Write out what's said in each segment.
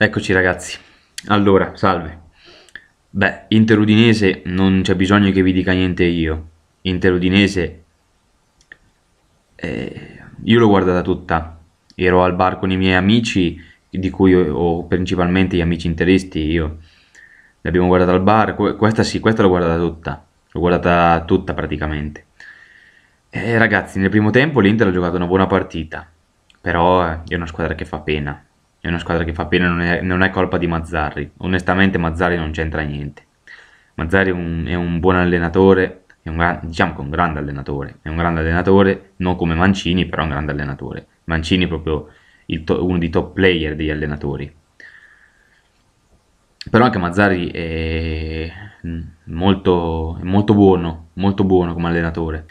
Eccoci ragazzi, allora, salve. Beh, Interudinese non c'è bisogno che vi dica niente io. Interudinese, eh, io l'ho guardata tutta. Ero al bar con i miei amici, di cui ho, principalmente gli amici interisti, io. L'abbiamo guardata al bar, questa sì, questa l'ho guardata tutta. L'ho guardata tutta praticamente. Eh, ragazzi, nel primo tempo l'Inter ha giocato una buona partita, però eh, è una squadra che fa pena, è una squadra che fa pena, non è, non è colpa di Mazzarri. Onestamente Mazzarri non c'entra niente. Mazzarri è un, è un buon allenatore, è un gran, diciamo che è un grande allenatore, è un grande allenatore, non come Mancini, però è un grande allenatore. Mancini è proprio to- uno dei top player degli allenatori. Però anche Mazzarri è mm, molto, molto buono, molto buono come allenatore.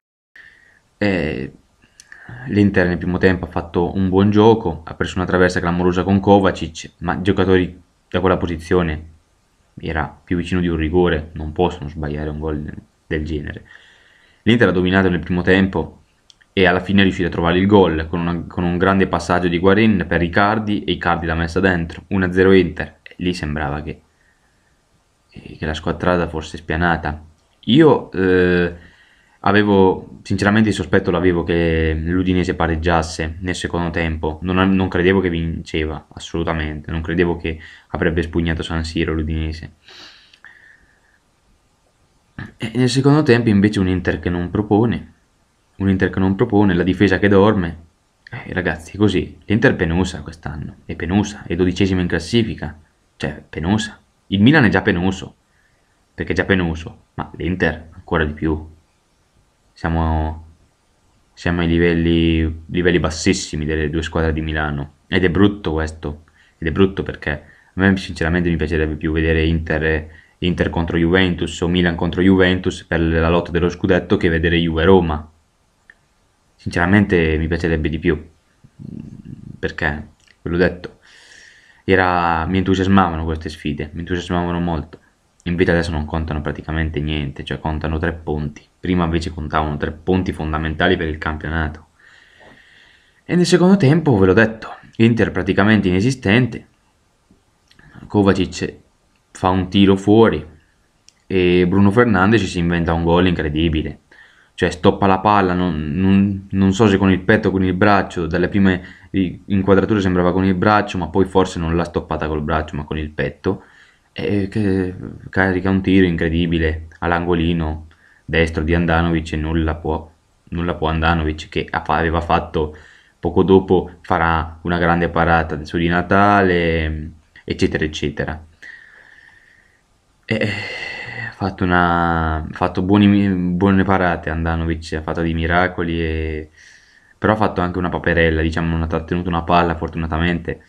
E eh, L'Inter nel primo tempo ha fatto un buon gioco, ha preso una traversa clamorosa con Kovacic, ma giocatori da quella posizione era più vicino di un rigore, non possono sbagliare un gol del genere. L'Inter ha dominato nel primo tempo e alla fine è riuscito a trovare il gol con, una, con un grande passaggio di Guarin per Riccardi e Riccardi l'ha messa dentro, 1-0 Inter, e lì sembrava che, eh, che la squadrata fosse spianata. Io... Eh, Avevo, sinceramente il sospetto l'avevo che l'Udinese pareggiasse nel secondo tempo, non, non, credevo che vinceva, assolutamente, non credevo che avrebbe spugnato San Siro l'Udinese. E nel secondo tempo invece un Inter che non propone, un Inter che non propone, la difesa che dorme, eh, ragazzi così, l'Inter è penosa quest'anno, è penosa. è dodicesima in classifica, cioè penosa. il Milan è già penoso. perché è già penoso. ma l'Inter ancora di più siamo, siamo ai livelli, livelli bassissimi delle due squadre di Milano ed è brutto questo, ed è brutto perché a me sinceramente mi piacerebbe più vedere Inter, Inter contro Juventus o Milan contro Juventus per la lotta dello scudetto che vedere Juve-Roma. Sinceramente mi piacerebbe di più, perché, ve l'ho detto, era, mi entusiasmavano queste sfide, mi entusiasmavano molto in vita adesso non contano praticamente niente, cioè contano tre punti. Prima invece contavano tre punti fondamentali per il campionato. E nel secondo tempo, ve l'ho detto, Inter praticamente inesistente. Kovacic fa un tiro fuori e Bruno Fernandes si inventa un gol incredibile. Cioè stoppa la palla, non, non, non so se con il petto o con il braccio, dalle prime inquadrature sembrava con il braccio, ma poi forse non l'ha stoppata col braccio ma con il petto eh, che carica un tiro incredibile all'angolino destro di Andanovic e nulla può, nulla può Andanovic che aveva fatto poco dopo farà una grande parata su di Natale eccetera eccetera e, eh, fatto una, ha fatto, buoni, buone parate Andanovic ha fatto dei miracoli e, però ha fatto anche una paperella diciamo non ha trattenuto una palla fortunatamente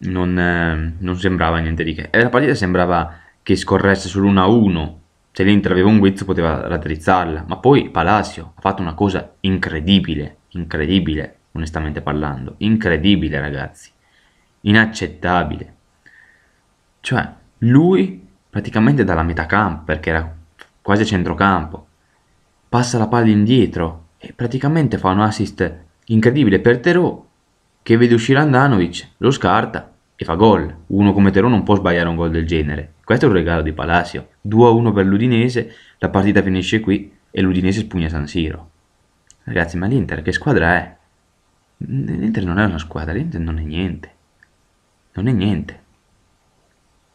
non, eh, non sembrava niente di che. E la partita sembrava che scorresse sull'1-1. Se l'Inter aveva un guizzo poteva raddrizzarla. Ma poi Palacio ha fatto una cosa incredibile, incredibile, onestamente parlando. Incredibile, ragazzi. Inaccettabile. Cioè, lui praticamente dalla metà campo, perché era quasi a centrocampo, passa la palla indietro e praticamente fa un assist incredibile per Terò che vede uscire Andanovic, lo scarta e fa gol. Uno come Terò non può sbagliare un gol del genere. Questo è un regalo di Palacio. 2-1 per l'Udinese, la partita finisce qui e l'Udinese spugna San Siro. Ragazzi, ma l'Inter che squadra è? L'Inter non è una squadra, l'Inter non è niente. Non è niente.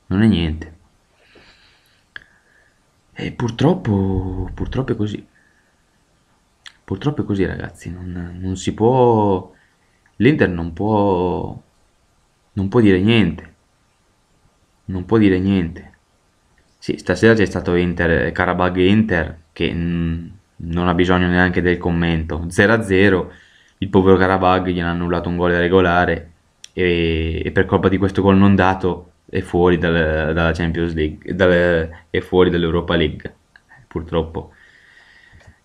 Non è niente. E purtroppo, purtroppo è così. Purtroppo è così, ragazzi. Non, non si può l'Inter non può, non può dire niente, non può dire niente. Sì, stasera c'è stato Inter, Karabag Inter, che non ha bisogno neanche del commento. 0-0, il povero Karabag gli hanno annullato un gol regolare e, e, per colpa di questo gol non dato è fuori dal, dalla Champions League, dal, è fuori dall'Europa League, purtroppo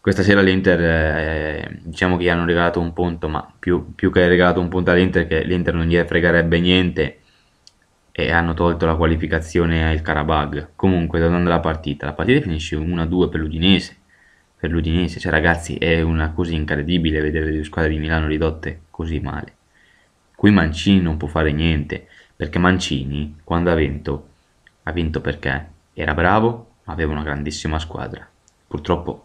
questa sera l'Inter eh, diciamo che gli hanno regalato un punto ma più, più che regalato un punto all'Inter che l'Inter non gli fregherebbe niente e hanno tolto la qualificazione al Karabag comunque da tornando alla partita la partita finisce 1-2 per l'Udinese per l'Udinese cioè ragazzi è una cosa incredibile vedere le due squadre di Milano ridotte così male qui Mancini non può fare niente perché Mancini quando ha vinto ha vinto perché era bravo ma aveva una grandissima squadra purtroppo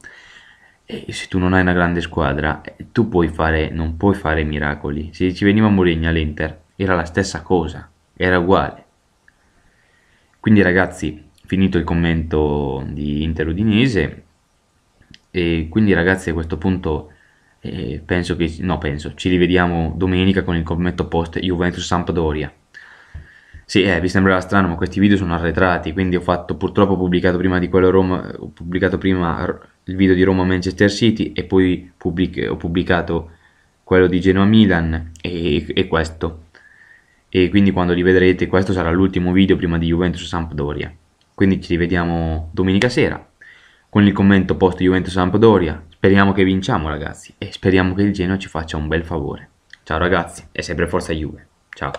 e se tu non hai una grande squadra, tu puoi fare, non puoi fare miracoli. Se ci veniva Mourinho all'Inter, era la stessa cosa, era uguale. Quindi ragazzi, finito il commento di Inter Udinese, e quindi ragazzi a questo punto eh, penso che, no penso, ci rivediamo domenica con il commento post Juventus Sampdoria. Sì, eh, vi sembrerà strano, ma questi video sono arretrati, quindi ho fatto, purtroppo ho pubblicato prima, di quello Roma, ho pubblicato prima il video di Roma-Manchester City e poi pubblic ho pubblicato quello di Genoa-Milan e, e, questo. E quindi quando li vedrete questo sarà l'ultimo video prima di Juventus-Sampdoria. Quindi ci rivediamo domenica sera con il commento post Juventus-Sampdoria. Speriamo che vinciamo ragazzi e speriamo che il Genoa ci faccia un bel favore. Ciao ragazzi e sempre forza Juve. Ciao.